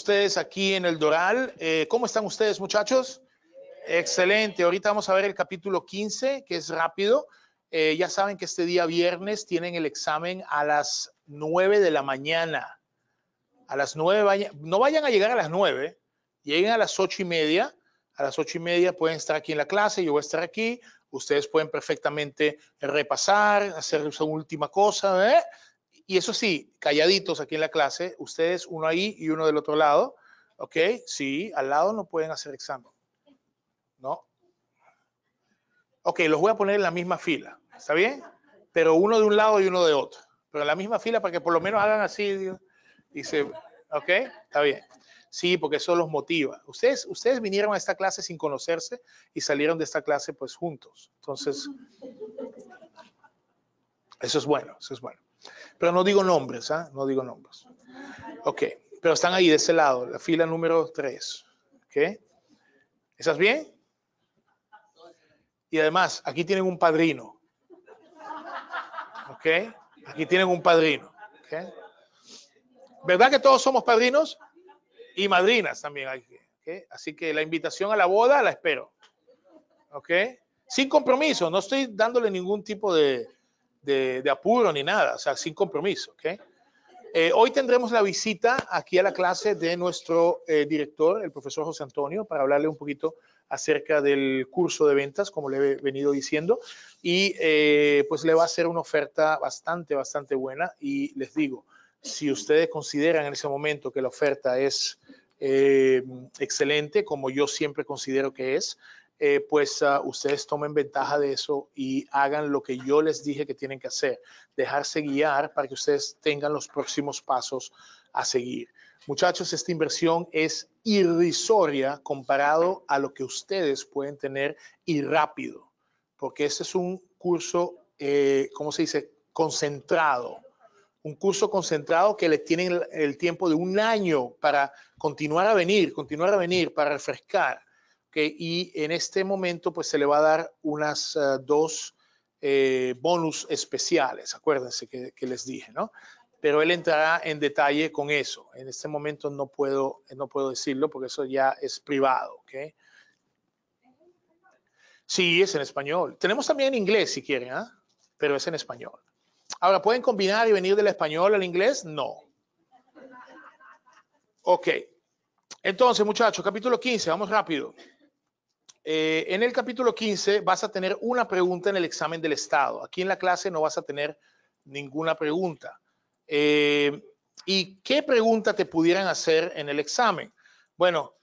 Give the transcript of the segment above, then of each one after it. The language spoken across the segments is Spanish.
ustedes aquí en el Doral. Eh, ¿Cómo están ustedes, muchachos? Excelente. Ahorita vamos a ver el capítulo 15, que es rápido. Eh, ya saben que este día viernes tienen el examen a las 9 de la mañana. A las 9, no vayan a llegar a las 9, lleguen a las 8 y media. A las 8 y media pueden estar aquí en la clase, yo voy a estar aquí. Ustedes pueden perfectamente repasar, hacer su última cosa, ¿eh? Y eso sí, calladitos aquí en la clase, ustedes uno ahí y uno del otro lado, ¿ok? Sí, al lado no pueden hacer examen, ¿no? Ok, los voy a poner en la misma fila, ¿está bien? Pero uno de un lado y uno de otro, pero en la misma fila para que por lo menos hagan así, dice, ¿ok? Está bien. Sí, porque eso los motiva. Ustedes, ustedes vinieron a esta clase sin conocerse y salieron de esta clase pues juntos. Entonces, eso es bueno, eso es bueno. Pero no digo nombres, ¿ah? No digo nombres. Ok, pero están ahí de ese lado, la fila número 3. ¿Ok? ¿Estás bien? Y además, aquí tienen un padrino. ¿Ok? Aquí tienen un padrino. ¿Verdad que todos somos padrinos? Y madrinas también. ¿okay? Así que la invitación a la boda la espero. ¿Ok? Sin compromiso, no estoy dándole ningún tipo de, de, apuro ni nada, o sea, sin compromiso. ¿okay? Eh, hoy tendremos la visita aquí a la clase de nuestro eh, director, el profesor José Antonio, para hablarle un poquito acerca del curso de ventas, como le he venido diciendo, y eh, pues le va a hacer una oferta bastante, bastante buena. Y les digo, si ustedes consideran en ese momento que la oferta es excelente, como yo siempre considero que es, eh, pues ah, ustedes tomen ventaja de eso y hagan lo que yo les dije que tienen que hacer, dejarse guiar para que ustedes tengan los próximos pasos a seguir. Muchachos, esta inversión es irrisoria comparado a lo que ustedes pueden tener y rápido, porque este es un curso, eh, ¿cómo se dice? Concentrado. Un curso concentrado que le tienen el tiempo de un año para continuar a venir, continuar a venir, para refrescar y en este momento, pues se le va a dar unas ah, dos eh, bonus especiales, acuérdense que, les dije, ¿no? Pero él entrará en detalle con eso. En este momento no puedo, no puedo decirlo porque eso ya es privado, ¿ok? Sí, es en español. Tenemos también en inglés si quieren, ¿ah? Pero es en español. Ahora, ¿pueden combinar y venir del español al inglés? No. Ok. Entonces, muchachos, capítulo 15, vamos rápido. Eh, en el capítulo 15 vas a tener una pregunta en el examen del Estado. Aquí en la clase no vas a tener ninguna pregunta. Eh, ¿Y qué pregunta te pudieran hacer en el examen? Bueno,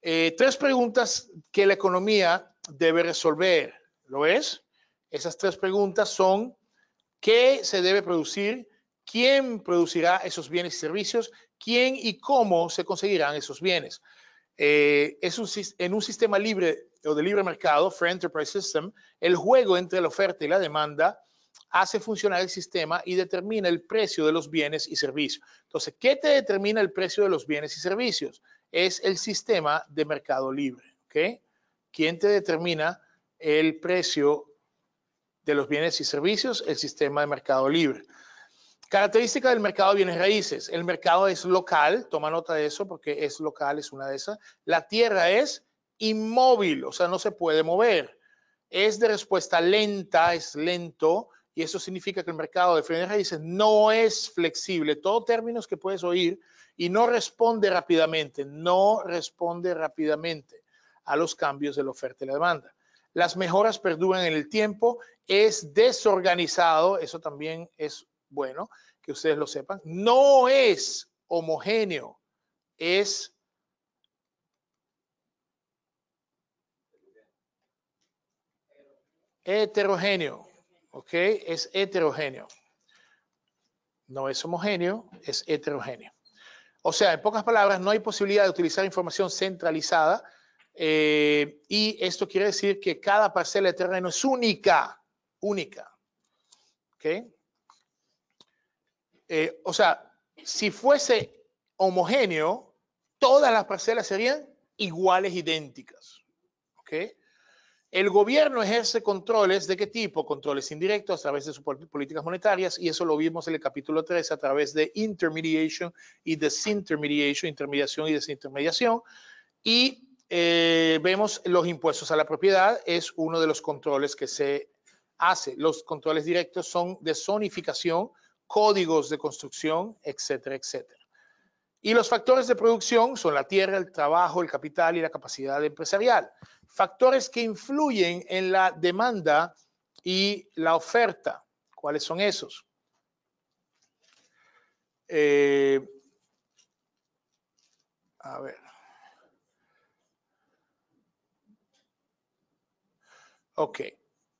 eh, tres preguntas que la economía debe resolver. ¿Lo es? Esas tres preguntas son qué se debe producir, quién producirá esos bienes y servicios, quién y cómo se conseguirán esos bienes. Eh, en un sistema libre o de libre mercado, Free Enterprise System, el juego entre la oferta y la demanda hace funcionar el sistema y determina el precio de los bienes y servicios. Entonces, ¿qué te determina el precio de los bienes y servicios? Es el sistema de mercado libre. ¿Okay? ¿Quién te determina el precio de los bienes y servicios? El sistema de mercado libre. Característica del mercado de bienes raíces. El mercado es local, toma nota de eso porque es local, es una de esas. La tierra es inmóvil, o sea, no se puede mover. Es de respuesta lenta, es lento, y eso significa que el mercado de bienes raíces no es flexible. Todo términos que puedes oír y no responde rápidamente, no responde rápidamente a los cambios de la oferta y la demanda. Las mejoras perduran en el tiempo, es desorganizado, eso también es bueno que ustedes lo sepan, no es homogéneo, es heterogéneo, ¿ok? Es heterogéneo. No es homogéneo, es heterogéneo. O sea, en pocas palabras, no hay posibilidad de utilizar información centralizada eh, y esto quiere decir que cada parcela de terreno es única, única. ¿ok? Eh, o sea, si fuese homogéneo, todas las parcelas serían iguales, idénticas. ¿Ok? El gobierno ejerce controles de qué tipo? Controles indirectos a través de sus políticas monetarias y eso lo vimos en el capítulo 3 a través de intermediation y desintermediation, intermediación y desintermediación. Y eh, vemos los impuestos a la propiedad, es uno de los controles que se hace. Los controles directos son de zonificación, códigos de construcción, etcétera, etcétera. Y los factores de producción son la tierra, el trabajo, el capital y la capacidad empresarial. Factores que influyen en la demanda y la oferta. ¿Cuáles son esos? Eh, a ver. Ok.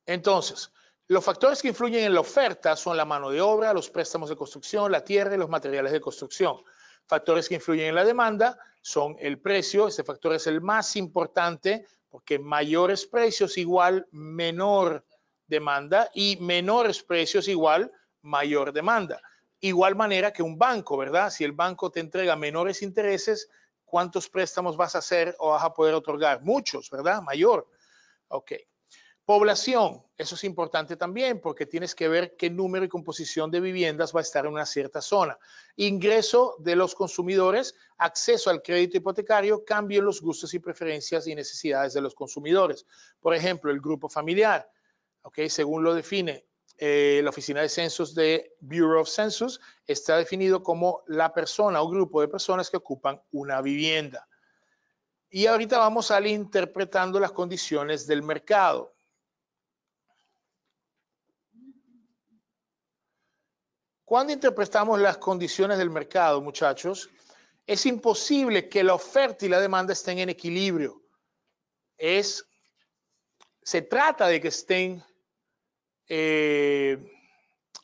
Entonces, los factores que influyen en la oferta son la mano de obra, los préstamos de construcción, la tierra y los materiales de construcción. Factores que influyen en la demanda son el precio, este factor es el más importante porque mayores precios igual menor demanda y menores precios igual mayor demanda. Igual manera que un banco, ¿verdad? Si el banco te entrega menores intereses, ¿cuántos préstamos vas a hacer o vas a poder otorgar? Muchos, ¿verdad? Mayor. Ok. Población, eso es importante también porque tienes que ver qué número y composición de viviendas va a estar en una cierta zona. Ingreso de los consumidores, acceso al crédito hipotecario, cambio en los gustos y preferencias y necesidades de los consumidores. Por ejemplo, el grupo familiar, okay, según lo define eh, la Oficina de Censos de Bureau of Census, está definido como la persona o grupo de personas que ocupan una vivienda. Y ahorita vamos a ir interpretando las condiciones del mercado. Cuando interpretamos las condiciones del mercado, muchachos, es imposible que la oferta y la demanda estén en equilibrio. Es, se trata de que estén eh,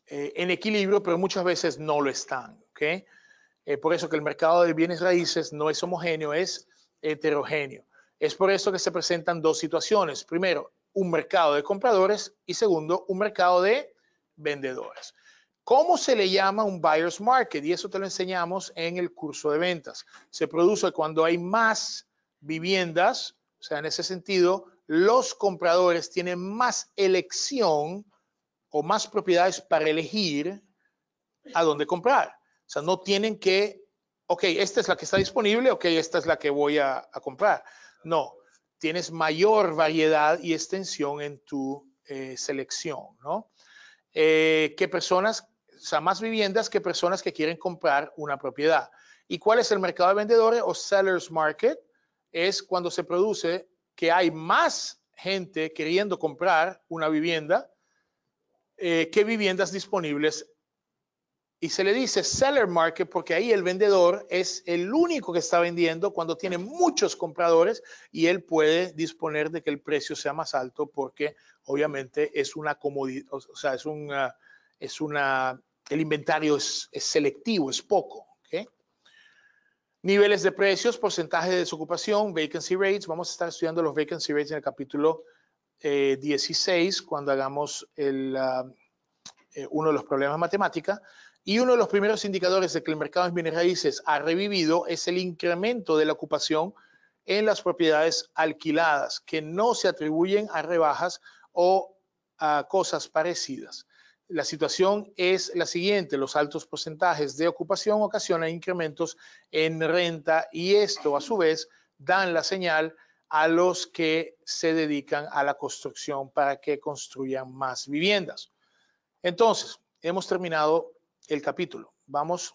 eh, en equilibrio, pero muchas veces no lo están. ¿okay? Eh, por eso que el mercado de bienes raíces no es homogéneo, es heterogéneo. Es por eso que se presentan dos situaciones. Primero, un mercado de compradores y segundo, un mercado de vendedores. ¿Cómo se le llama un buyer's market? Y eso te lo enseñamos en el curso de ventas. Se produce cuando hay más viviendas, o sea, en ese sentido, los compradores tienen más elección o más propiedades para elegir a dónde comprar. O sea, no tienen que, ok, esta es la que está disponible, ok, esta es la que voy a, comprar. No, tienes mayor variedad y extensión en tu eh, selección, ¿no? Eh, que personas o sea, más viviendas que personas que quieren comprar una propiedad. ¿Y cuál es el mercado de vendedores o sellers market? Es cuando se produce que hay más gente queriendo comprar una vivienda eh, que viviendas disponibles. Y se le dice seller market porque ahí el vendedor es el único que está vendiendo cuando tiene muchos compradores y él puede disponer de que el precio sea más alto porque obviamente es una comodidad, o sea, es una, es una el inventario es, selectivo, es poco. Niveles de precios, porcentaje de desocupación, vacancy rates. Vamos a estar estudiando los vacancy rates en el capítulo 16 eh, cuando hagamos ah, eh, uno de los problemas de matemática. Y uno de los primeros indicadores de que el mercado de bienes raíces ha revivido es el incremento de la ocupación en las propiedades alquiladas, que no se atribuyen a rebajas o a cosas parecidas la situación es la siguiente, los altos porcentajes de ocupación ocasionan incrementos en renta y esto a su vez dan la señal a los que se dedican a la construcción para que construyan más viviendas. Entonces, hemos terminado el capítulo. Vamos